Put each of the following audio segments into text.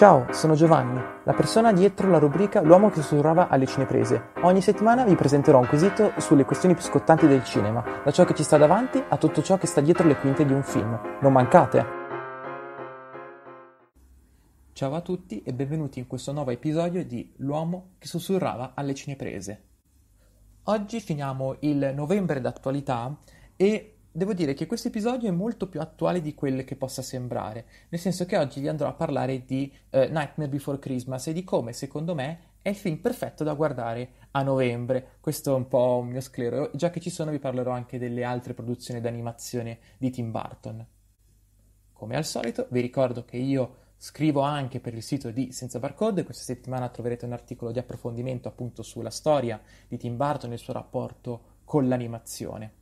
Ciao, sono Giovanni, la persona dietro la rubrica L'uomo che sussurrava alle cineprese. Ogni settimana vi presenterò un quesito sulle questioni più scottanti del cinema, da ciò che ci sta davanti a tutto ciò che sta dietro le quinte di un film. Non mancate! Ciao a tutti e benvenuti in questo nuovo episodio di L'uomo che sussurrava alle cineprese. Oggi finiamo il novembre d'attualità e Devo dire che questo episodio è molto più attuale di quel che possa sembrare, nel senso che oggi vi andrò a parlare di eh, Nightmare Before Christmas e di come, secondo me, è il film perfetto da guardare a novembre. Questo è un po' un mio sclero, già che ci sono vi parlerò anche delle altre produzioni d'animazione di Tim Burton. Come al solito, vi ricordo che io Scrivo anche per il sito di Senza Barcode, questa settimana troverete un articolo di approfondimento appunto sulla storia di Tim Burton e il suo rapporto con l'animazione.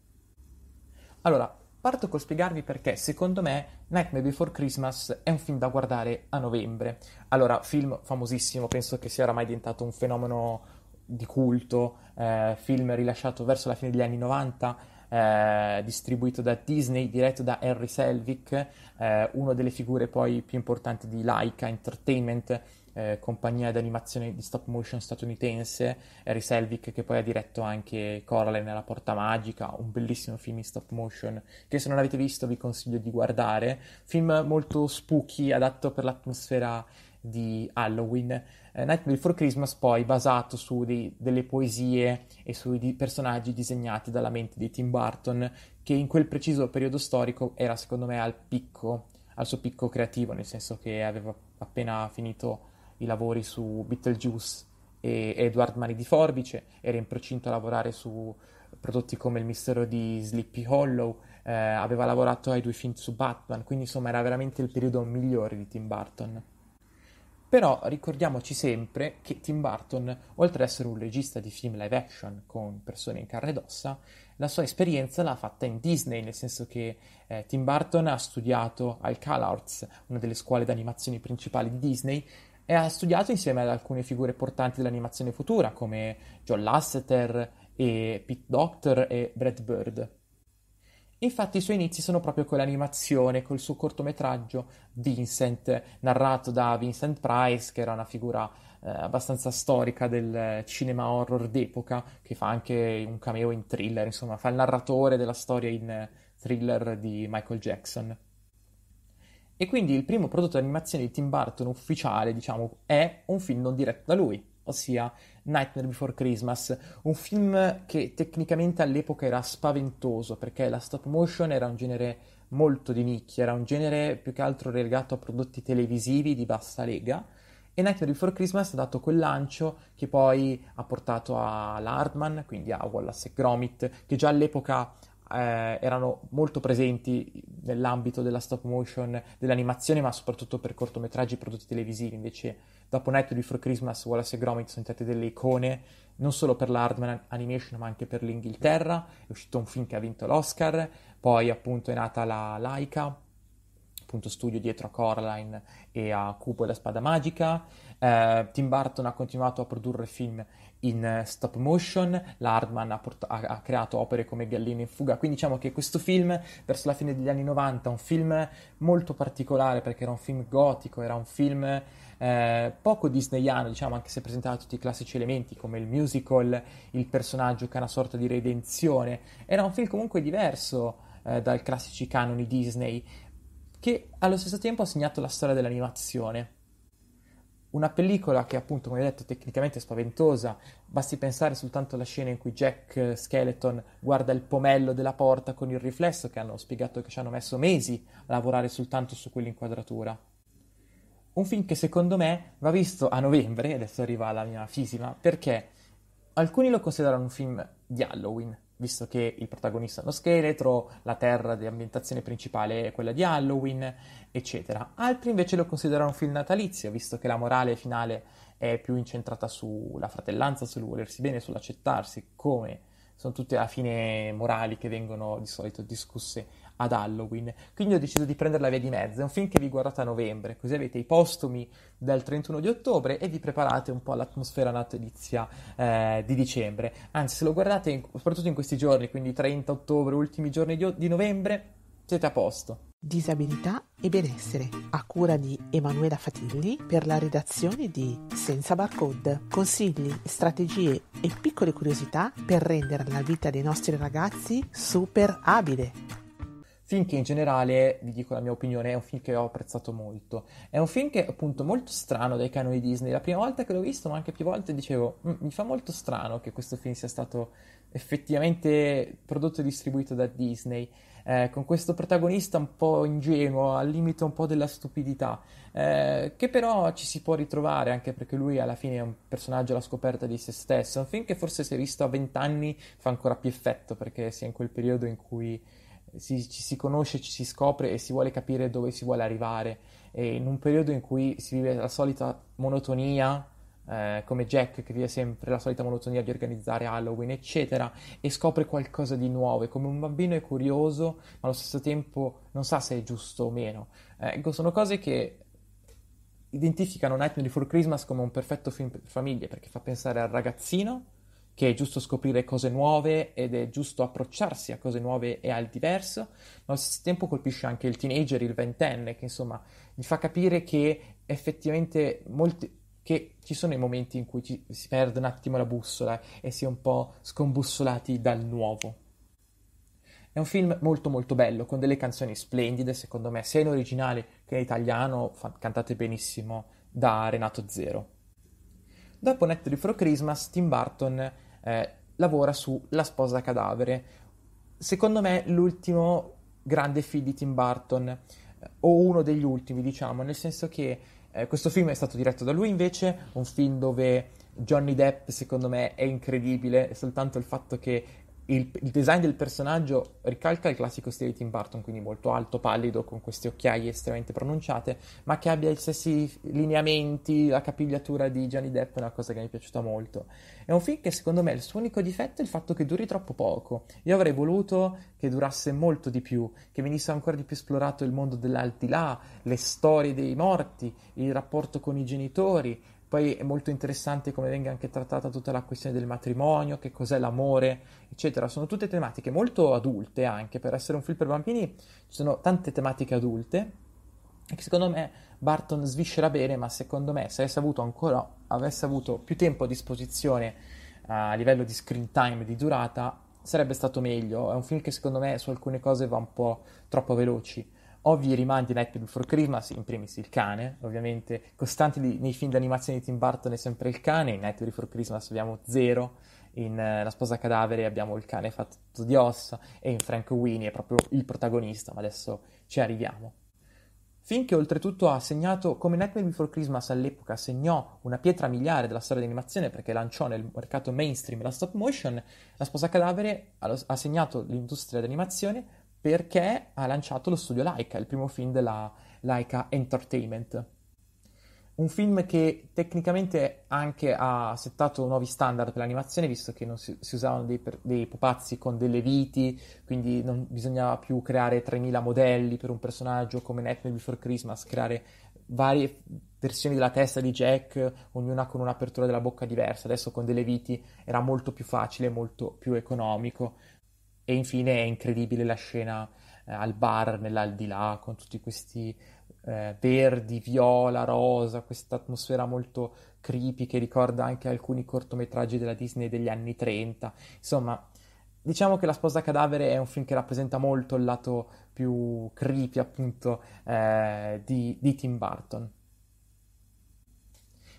Allora, parto col spiegarvi perché, secondo me, Nightmare Before Christmas è un film da guardare a novembre. Allora, film famosissimo, penso che sia oramai diventato un fenomeno di culto, eh, film rilasciato verso la fine degli anni 90, eh, distribuito da Disney, diretto da Henry Selvick, eh, una delle figure poi più importanti di Laika Entertainment, eh, compagnia animazione di stop motion statunitense, Harry Selvick che poi ha diretto anche Coraline nella porta magica, un bellissimo film in stop motion che se non avete visto vi consiglio di guardare, film molto spooky, adatto per l'atmosfera di Halloween. Eh, Night Before Christmas poi basato su dei, delle poesie e sui di- personaggi disegnati dalla mente di Tim Burton che in quel preciso periodo storico era secondo me al picco, al suo picco creativo, nel senso che aveva appena finito i lavori su Beetlejuice e Edward Mani di Forbice, era in procinto a lavorare su prodotti come Il mistero di Sleepy Hollow, eh, aveva lavorato ai due film su Batman, quindi insomma era veramente il periodo migliore di Tim Burton. Però ricordiamoci sempre che Tim Burton, oltre ad essere un regista di film live action con persone in carne ed ossa, la sua esperienza l'ha fatta in Disney, nel senso che eh, Tim Burton ha studiato al CalArts, una delle scuole d'animazione principali di Disney, e ha studiato insieme ad alcune figure portanti dell'animazione futura come John Lasseter e Pete Doctor e Brad Bird. Infatti i suoi inizi sono proprio con l'animazione, col suo cortometraggio Vincent, narrato da Vincent Price, che era una figura eh, abbastanza storica del cinema horror d'epoca, che fa anche un cameo in thriller, insomma, fa il narratore della storia in thriller di Michael Jackson. E quindi il primo prodotto di animazione di Tim Burton ufficiale, diciamo, è un film non diretto da lui, ossia Nightmare Before Christmas, un film che tecnicamente all'epoca era spaventoso perché la stop motion era un genere molto di nicchia, era un genere più che altro relegato a prodotti televisivi di bassa lega. E Nightmare Before Christmas ha dato quel lancio che poi ha portato a Hardman, quindi a Wallace e Gromit, che già all'epoca eh, erano molto presenti nell'ambito della stop motion, dell'animazione, ma soprattutto per cortometraggi prodotti televisivi. Invece, dopo Night Before Christmas, Wallace e Gromit sono state delle icone non solo per la Hardman Animation, ma anche per l'Inghilterra. È uscito un film che ha vinto l'Oscar, poi appunto è nata la Laika appunto studio dietro a Coraline e a Cupo e la Spada Magica. Eh, Tim Burton ha continuato a produrre film in stop motion, l'Hardman ha, port- ha, creato opere come Gallina in fuga, quindi diciamo che questo film verso la fine degli anni 90 è un film molto particolare perché era un film gotico, era un film eh, poco disneyano, diciamo anche se presentava tutti i classici elementi come il musical, il personaggio che ha una sorta di redenzione, era un film comunque diverso eh, dai classici canoni Disney, che allo stesso tempo ha segnato la storia dell'animazione. Una pellicola che appunto, come ho detto, tecnicamente è spaventosa, basti pensare soltanto alla scena in cui Jack eh, Skeleton guarda il pomello della porta con il riflesso che hanno spiegato che ci hanno messo mesi a lavorare soltanto su quell'inquadratura. Un film che secondo me va visto a novembre, adesso arriva la mia fisima, perché alcuni lo considerano un film di Halloween, visto che il protagonista è uno scheletro, la terra di ambientazione principale è quella di Halloween, eccetera. Altri invece lo considerano un film natalizio, visto che la morale finale è più incentrata sulla fratellanza, sul volersi bene, sull'accettarsi come sono tutte a fine morali che vengono di solito discusse ad Halloween. Quindi ho deciso di prendere la via di mezzo. È un film che vi guardate a novembre, così avete i postumi dal 31 di ottobre e vi preparate un po' all'atmosfera natalizia eh, di dicembre. Anzi, se lo guardate in, soprattutto in questi giorni, quindi 30 ottobre, ultimi giorni di, di novembre siete a posto. Disabilità e benessere, a cura di Emanuela Fatilli per la redazione di Senza Barcode. Consigli, strategie e piccole curiosità per rendere la vita dei nostri ragazzi super abile. Film che in generale, vi dico la mia opinione, è un film che ho apprezzato molto. È un film che è appunto molto strano dai canoni Disney. La prima volta che l'ho visto, ma anche più volte, dicevo, mm, mi fa molto strano che questo film sia stato effettivamente prodotto e distribuito da Disney. Eh, con questo protagonista un po' ingenuo, al limite un po' della stupidità, eh, che però ci si può ritrovare anche perché lui alla fine è un personaggio alla scoperta di se stesso, un film che forse se visto a vent'anni fa ancora più effetto perché si è in quel periodo in cui si, ci si conosce, ci si scopre e si vuole capire dove si vuole arrivare e in un periodo in cui si vive la solita monotonia eh, come Jack che vive sempre la solita monotonia di organizzare Halloween, eccetera, e scopre qualcosa di nuovo. E come un bambino è curioso, ma allo stesso tempo non sa se è giusto o meno. Eh, ecco, sono cose che identificano Nightmare Before Christmas come un perfetto film per famiglie, perché fa pensare al ragazzino che è giusto scoprire cose nuove ed è giusto approcciarsi a cose nuove e al diverso, ma allo stesso tempo colpisce anche il teenager, il ventenne, che insomma gli fa capire che effettivamente molti che ci sono i momenti in cui ci, si perde un attimo la bussola e si è un po' scombussolati dal nuovo. È un film molto molto bello, con delle canzoni splendide, secondo me, sia in originale che in italiano, fa- cantate benissimo da Renato Zero. Dopo Netto di For Christmas, Tim Burton eh, lavora su La sposa cadavere. Secondo me l'ultimo grande film di Tim Burton, eh, o uno degli ultimi, diciamo, nel senso che eh, questo film è stato diretto da lui invece, un film dove Johnny Depp secondo me è incredibile, soltanto il fatto che il, il, design del personaggio ricalca il classico stile di Tim Burton, quindi molto alto, pallido, con queste occhiaie estremamente pronunciate, ma che abbia gli stessi lineamenti, la capigliatura di Gianni Depp è una cosa che mi è piaciuta molto. È un film che secondo me il suo unico difetto è il fatto che duri troppo poco. Io avrei voluto che durasse molto di più, che venisse ancora di più esplorato il mondo dell'altilà, le storie dei morti, il rapporto con i genitori, poi è molto interessante come venga anche trattata tutta la questione del matrimonio, che cos'è l'amore, eccetera. Sono tutte tematiche molto adulte anche, per essere un film per bambini ci sono tante tematiche adulte che secondo me Barton sviscera bene, ma secondo me se avesse avuto ancora avesse avuto più tempo a disposizione eh, a livello di screen time di durata sarebbe stato meglio. È un film che secondo me su alcune cose va un po' troppo veloci ovvi rimandi Night Before Christmas, in primis il cane, ovviamente costanti di, nei film d'animazione di Tim Burton è sempre il cane, in Night Before Christmas abbiamo zero, in uh, La sposa cadavere abbiamo il cane fatto di ossa e in Frank Winnie è proprio il protagonista, ma adesso ci arriviamo. Film che oltretutto ha segnato, come Nightmare Before Christmas all'epoca segnò una pietra miliare della storia dell'animazione perché lanciò nel mercato mainstream la stop motion, La sposa cadavere ha segnato l'industria dell'animazione perché ha lanciato lo studio Laika, il primo film della Laika Entertainment. Un film che tecnicamente anche ha settato nuovi standard per l'animazione, visto che non si, si usavano dei, dei, pupazzi con delle viti, quindi non bisognava più creare 3000 modelli per un personaggio come Nightmare Before Christmas, creare varie versioni della testa di Jack, ognuna con un'apertura della bocca diversa. Adesso con delle viti era molto più facile, molto più economico e infine è incredibile la scena eh, al bar nell'aldilà con tutti questi eh, verdi, viola, rosa, questa atmosfera molto creepy che ricorda anche alcuni cortometraggi della Disney degli anni 30. Insomma, diciamo che La sposa cadavere è un film che rappresenta molto il lato più creepy appunto eh, di, di Tim Burton.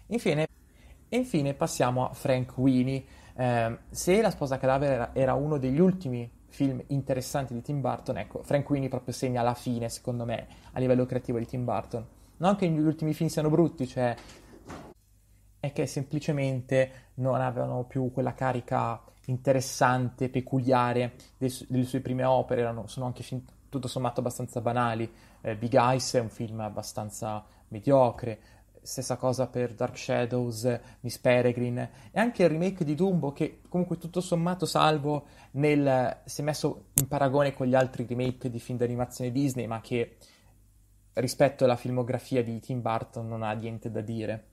Infine, e infine passiamo a Frank Winnie. Eh, se La sposa cadavere era, uno degli ultimi film interessanti di Tim Burton, ecco, Franquini proprio segna la fine, secondo me, a livello creativo di Tim Burton. Non che gli ultimi film siano brutti, cioè è che semplicemente non avevano più quella carica interessante, peculiare dei, delle sue prime opere, erano, sono anche film tutto sommato abbastanza banali. Eh, Big Ice è un film abbastanza mediocre, stessa cosa per Dark Shadows, Miss Peregrine e anche il remake di Dumbo che comunque tutto sommato salvo nel, si è messo in paragone con gli altri remake di film d'animazione Disney ma che rispetto alla filmografia di Tim Burton non ha niente da dire.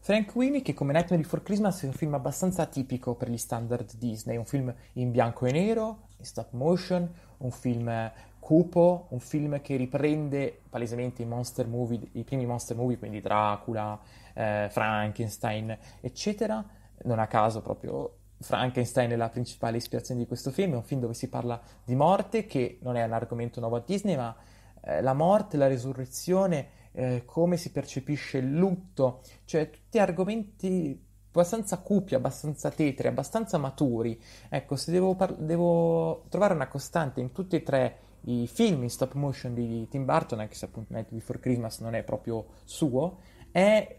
Frank Winnie, che come Nightmare Before Christmas è un film abbastanza atipico per gli standard Disney, un film in bianco e nero, in stop motion, un film cupo, un film che riprende palesemente i monster movie, i primi monster movie, quindi Dracula, eh, Frankenstein, eccetera. Non a caso proprio Frankenstein è la principale ispirazione di questo film, è un film dove si parla di morte, che non è un argomento nuovo a Disney, ma eh, la morte, la risurrezione, eh, come si percepisce il lutto, cioè tutti argomenti abbastanza cupi, abbastanza tetri, abbastanza maturi. Ecco, se devo, par- devo, trovare una costante in tutti e tre i film in stop motion di Tim Burton, anche se appunto Night Before Christmas non è proprio suo, è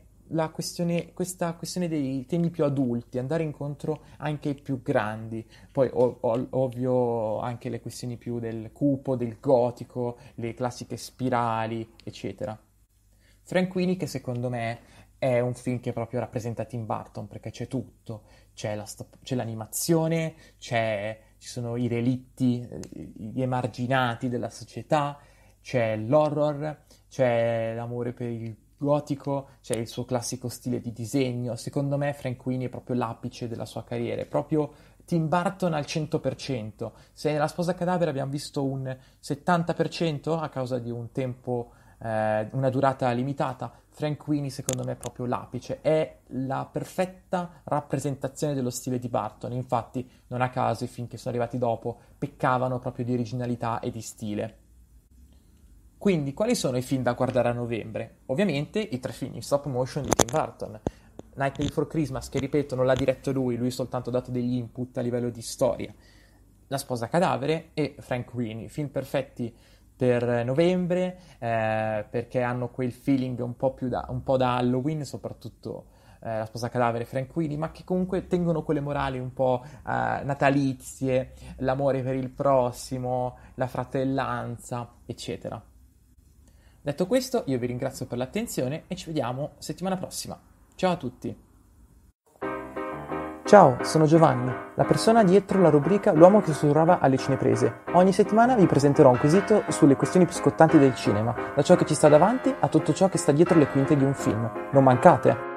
questione, questa questione dei temi più adulti, andare incontro anche ai più grandi. Poi o- ovvio anche le questioni più del cupo, del gotico, le classiche spirali, eccetera. Frank Winnie che secondo me è un film che proprio rappresenta Tim Burton perché c'è tutto, c'è, la, c'è l'animazione, c'è, ci sono i relitti, gli eh, emarginati della società, c'è l'horror, c'è l'amore per il gotico, c'è il suo classico stile di disegno. Secondo me Frank Queenie è proprio l'apice della sua carriera, è proprio Tim Burton al 100%. Se La sposa cadavere abbiamo visto un 70% a causa di un tempo eh, una durata limitata. Franquini secondo me è proprio l'apice, è la perfetta rappresentazione dello stile di Barton, infatti non a caso i film che sono arrivati dopo peccavano proprio di originalità e di stile. Quindi quali sono i film da guardare a novembre? Ovviamente i tre film in stop motion di Tim Burton. Night Before Christmas, che ripeto non l'ha diretto lui, lui soltanto ha dato degli input a livello di storia. La sposa cadavere e Frank Winnie, film perfetti per novembre eh, perché hanno quel feeling un po' più da, un po da Halloween, soprattutto eh, la sposa cadavere Frank Willy, ma che comunque tengono quelle morali un po' eh, natalizie, l'amore per il prossimo, la fratellanza, eccetera. Detto questo, io vi ringrazio per l'attenzione e ci vediamo settimana prossima. Ciao a tutti! Ciao, sono Giovanni, la persona dietro la rubrica L'uomo che sussurrava alle cineprese. Ogni settimana vi presenterò un quesito sulle questioni più scottanti del cinema, da ciò che ci sta davanti a tutto ciò che sta dietro le quinte di un film. Non mancate!